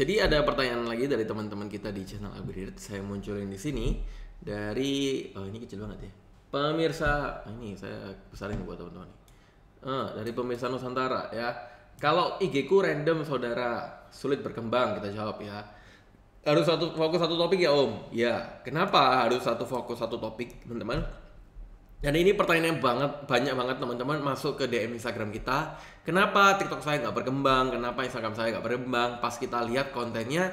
Jadi ada pertanyaan lagi dari teman-teman kita di channel Abirir. Saya munculin di sini dari oh ini kecil banget ya. Pemirsa, ah, ini saya besarin buat teman-teman. Eh, dari pemirsa Nusantara ya. Kalau IG ku random saudara, sulit berkembang kita jawab ya. Harus satu fokus satu topik ya Om. Ya, kenapa harus satu fokus satu topik, teman-teman? Dan ini pertanyaan banget banyak banget teman-teman masuk ke DM Instagram kita. Kenapa TikTok saya nggak berkembang? Kenapa Instagram saya nggak berkembang? Pas kita lihat kontennya,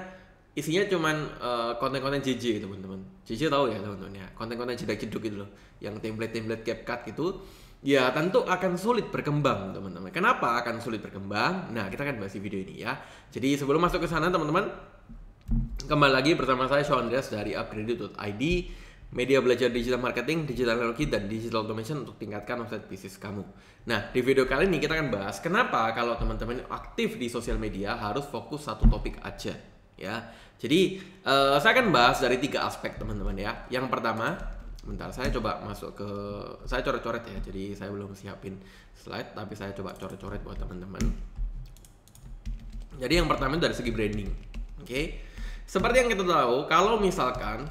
isinya cuman uh, konten-konten JJ gitu, teman-teman. JJ tahu ya teman-teman ya, konten-konten jedak-jeduk gitu loh, yang template-template CapCut gitu. Ya tentu akan sulit berkembang teman-teman. Kenapa akan sulit berkembang? Nah kita akan bahas di video ini ya. Jadi sebelum masuk ke sana teman-teman, kembali lagi bersama saya Sean Andreas dari upgrade.id media belajar digital marketing, digital teknologi, dan digital automation untuk tingkatkan website bisnis kamu. Nah, di video kali ini kita akan bahas kenapa kalau teman-teman aktif di sosial media harus fokus satu topik aja. Ya, jadi uh, saya akan bahas dari tiga aspek teman-teman ya. Yang pertama, bentar saya coba masuk ke saya coret-coret ya. Jadi saya belum siapin slide, tapi saya coba coret-coret buat teman-teman. Jadi yang pertama itu dari segi branding, oke? Okay? Seperti yang kita tahu, kalau misalkan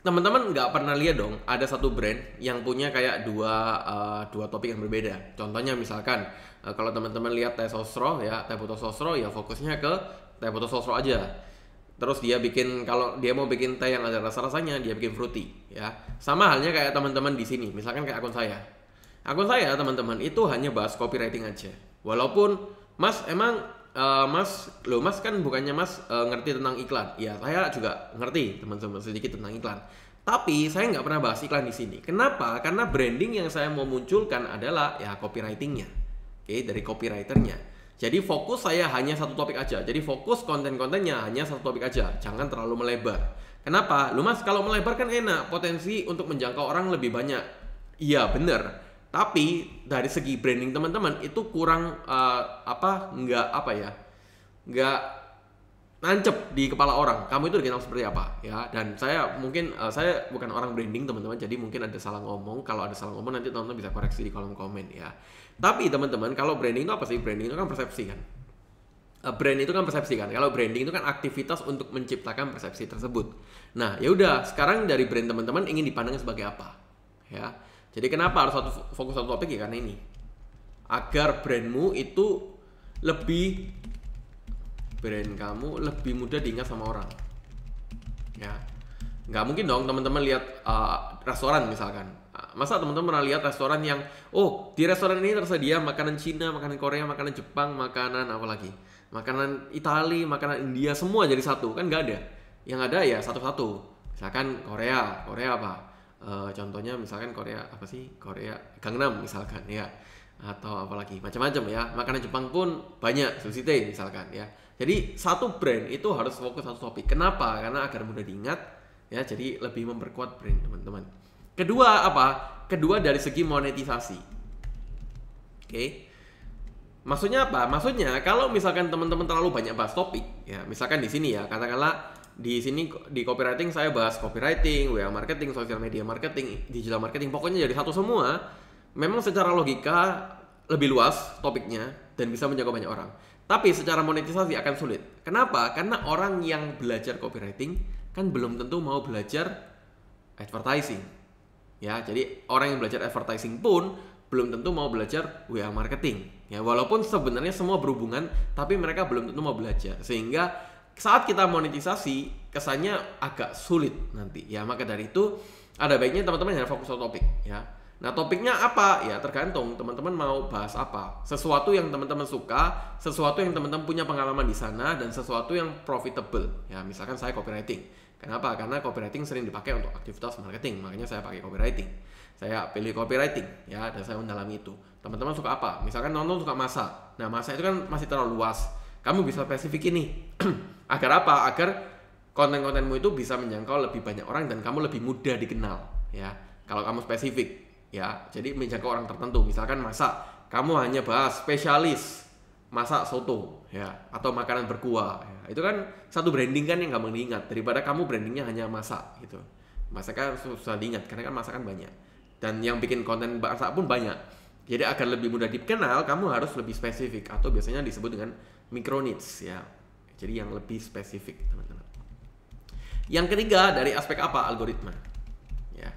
teman-teman nggak pernah lihat dong ada satu brand yang punya kayak dua uh, dua topik yang berbeda. Contohnya misalkan uh, kalau teman-teman lihat teh sosro ya teh putus sosro ya fokusnya ke teh putus sosro aja. Terus dia bikin kalau dia mau bikin teh yang ada rasa-rasanya dia bikin fruity ya. Sama halnya kayak teman-teman di sini misalkan kayak akun saya. Akun saya teman-teman itu hanya bahas copywriting aja. Walaupun Mas emang uh, Mas, lo Mas kan bukannya Mas uh, ngerti tentang iklan? Ya saya juga ngerti teman-teman sedikit tentang iklan. Tapi saya nggak pernah bahas iklan di sini. Kenapa? Karena branding yang saya mau munculkan adalah ya copywritingnya, oke okay, dari copywriternya. Jadi fokus saya hanya satu topik aja. Jadi fokus konten-kontennya hanya satu topik aja. Jangan terlalu melebar. Kenapa? Lu mas kalau melebar kan enak, potensi untuk menjangkau orang lebih banyak. Iya bener tapi dari segi branding teman-teman itu kurang uh, apa nggak apa ya nggak nancep di kepala orang kamu itu dikenal seperti apa ya dan saya mungkin uh, saya bukan orang branding teman-teman jadi mungkin ada salah ngomong kalau ada salah ngomong nanti teman-teman bisa koreksi di kolom komen ya tapi teman-teman kalau branding itu apa sih branding itu kan persepsi kan uh, brand itu kan persepsi kan kalau branding itu kan aktivitas untuk menciptakan persepsi tersebut nah ya udah sekarang dari brand teman-teman ingin dipandang sebagai apa ya jadi kenapa harus satu, fokus satu topik ya karena ini. Agar brandmu itu lebih brand kamu lebih mudah diingat sama orang. Ya. Nggak mungkin dong teman-teman lihat uh, restoran misalkan. Uh, masa teman-teman pernah lihat restoran yang oh, di restoran ini tersedia makanan Cina, makanan Korea, makanan Jepang, makanan apa lagi? Makanan Itali, makanan India semua jadi satu. Kan nggak ada. Yang ada ya satu-satu. Misalkan Korea, Korea apa? Eh, contohnya misalkan Korea apa sih Korea Gangnam misalkan ya atau apalagi macam-macam ya makanan Jepang pun banyak sushi teh misalkan ya jadi satu brand itu harus fokus satu topik kenapa karena agar mudah diingat ya jadi lebih memperkuat brand teman-teman kedua apa kedua dari segi monetisasi oke okay. maksudnya apa maksudnya kalau misalkan teman-teman terlalu banyak bahas topik ya misalkan di sini ya katakanlah di sini di copywriting saya bahas copywriting, WA marketing, social media marketing, digital marketing, pokoknya jadi satu semua. Memang secara logika lebih luas topiknya dan bisa menjangkau banyak orang. Tapi secara monetisasi akan sulit. Kenapa? Karena orang yang belajar copywriting kan belum tentu mau belajar advertising. Ya, jadi orang yang belajar advertising pun belum tentu mau belajar WA marketing. Ya, walaupun sebenarnya semua berhubungan, tapi mereka belum tentu mau belajar. Sehingga saat kita monetisasi kesannya agak sulit nanti ya maka dari itu ada baiknya teman-teman hanya fokus satu topik ya nah topiknya apa ya tergantung teman-teman mau bahas apa sesuatu yang teman-teman suka sesuatu yang teman-teman punya pengalaman di sana dan sesuatu yang profitable ya misalkan saya copywriting kenapa karena copywriting sering dipakai untuk aktivitas marketing makanya saya pakai copywriting saya pilih copywriting ya dan saya mendalami itu teman-teman suka apa misalkan nonton suka masak nah masa itu kan masih terlalu luas kamu bisa spesifik ini agar apa agar konten-kontenmu itu bisa menjangkau lebih banyak orang dan kamu lebih mudah dikenal ya kalau kamu spesifik ya jadi menjangkau orang tertentu misalkan masak kamu hanya bahas spesialis masak soto ya atau makanan berkuah ya. itu kan satu branding kan yang gampang diingat daripada kamu brandingnya hanya masak gitu masakan susah diingat karena kan masakan banyak dan yang bikin konten masak pun banyak jadi agar lebih mudah dikenal kamu harus lebih spesifik atau biasanya disebut dengan micro needs ya. Jadi yang lebih spesifik, teman-teman. Yang ketiga dari aspek apa? Algoritma. Ya.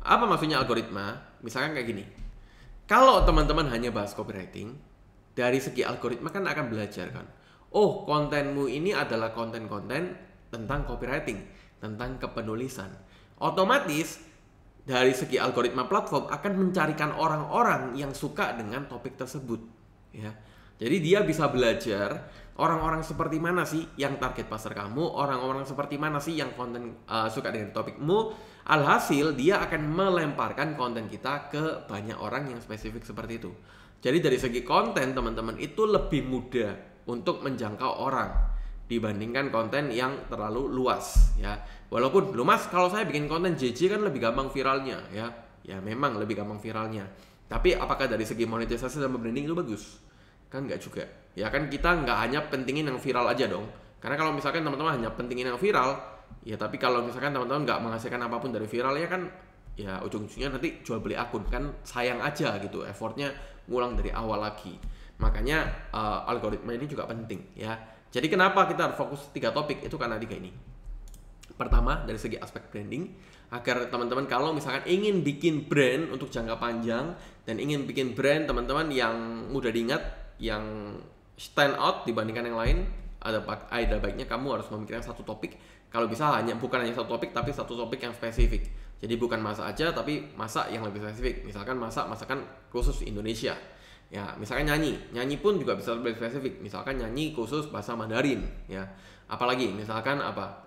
Apa maksudnya algoritma? Misalkan kayak gini. Kalau teman-teman hanya bahas copywriting, dari segi algoritma kan akan belajar kan. Oh, kontenmu ini adalah konten-konten tentang copywriting, tentang kepenulisan. Otomatis dari segi algoritma platform akan mencarikan orang-orang yang suka dengan topik tersebut, ya. Jadi dia bisa belajar orang-orang seperti mana sih yang target pasar kamu, orang-orang seperti mana sih yang konten uh, suka dengan topikmu. Alhasil dia akan melemparkan konten kita ke banyak orang yang spesifik seperti itu. Jadi dari segi konten teman-teman itu lebih mudah untuk menjangkau orang dibandingkan konten yang terlalu luas ya. Walaupun belum, Mas. kalau saya bikin konten JJ kan lebih gampang viralnya ya. Ya memang lebih gampang viralnya. Tapi apakah dari segi monetisasi dan branding itu bagus? kan nggak juga ya kan kita nggak hanya pentingin yang viral aja dong karena kalau misalkan teman-teman hanya pentingin yang viral ya tapi kalau misalkan teman-teman nggak menghasilkan apapun dari viral ya kan ya ujung-ujungnya nanti jual beli akun kan sayang aja gitu effortnya ngulang dari awal lagi makanya uh, algoritma ini juga penting ya jadi kenapa kita harus fokus tiga topik itu karena tiga ini pertama dari segi aspek branding agar teman-teman kalau misalkan ingin bikin brand untuk jangka panjang dan ingin bikin brand teman-teman yang mudah diingat yang stand out dibandingkan yang lain ada ada baiknya kamu harus memikirkan satu topik kalau bisa hanya bukan hanya satu topik tapi satu topik yang spesifik jadi bukan masa aja tapi masa yang lebih spesifik misalkan masa masakan khusus Indonesia ya misalkan nyanyi nyanyi pun juga bisa lebih spesifik misalkan nyanyi khusus bahasa Mandarin ya apalagi misalkan apa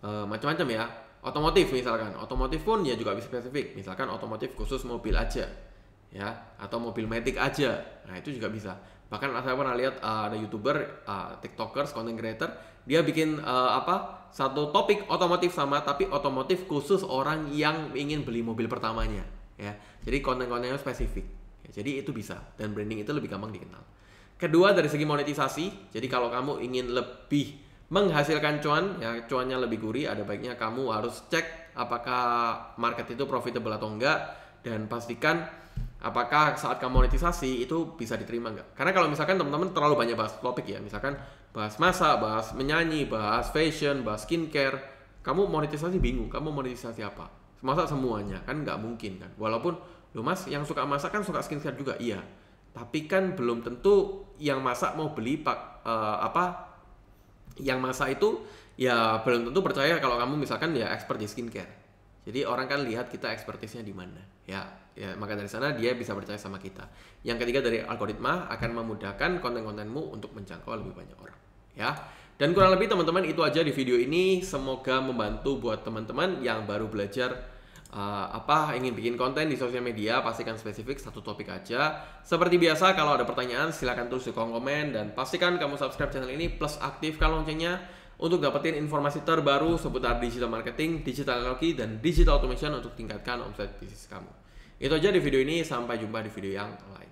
e, macam-macam ya otomotif misalkan otomotif pun ya juga bisa spesifik misalkan otomotif khusus mobil aja ya atau mobil matic aja nah itu juga bisa bahkan saya pernah lihat uh, ada youtuber uh, tiktokers content creator dia bikin uh, apa satu topik otomotif sama tapi otomotif khusus orang yang ingin beli mobil pertamanya ya jadi konten-kontennya spesifik ya, jadi itu bisa dan branding itu lebih gampang dikenal kedua dari segi monetisasi jadi kalau kamu ingin lebih menghasilkan cuan ya cuannya lebih gurih ada baiknya kamu harus cek apakah market itu profitable atau enggak dan pastikan apakah saat kamu monetisasi itu bisa diterima nggak? Karena kalau misalkan teman-teman terlalu banyak bahas topik ya, misalkan bahas masa, bahas menyanyi, bahas fashion, bahas skincare, kamu monetisasi bingung, kamu monetisasi apa? Masa semuanya kan nggak mungkin kan? Walaupun lo mas yang suka masak kan suka skincare juga, iya. Tapi kan belum tentu yang masak mau beli pak uh, apa? Yang masak itu ya belum tentu percaya kalau kamu misalkan ya expert di skincare jadi orang kan lihat kita ekspertisnya di mana. Ya, ya maka dari sana dia bisa percaya sama kita. Yang ketiga dari algoritma akan memudahkan konten-kontenmu untuk menjangkau lebih banyak orang. Ya. Dan kurang lebih teman-teman itu aja di video ini. Semoga membantu buat teman-teman yang baru belajar uh, apa ingin bikin konten di sosial media pastikan spesifik satu topik aja seperti biasa kalau ada pertanyaan silahkan tulis di kolom komen dan pastikan kamu subscribe channel ini plus aktifkan loncengnya untuk dapetin informasi terbaru seputar digital marketing, digital analogi, dan digital automation untuk tingkatkan omset bisnis kamu. Itu aja di video ini, sampai jumpa di video yang lain.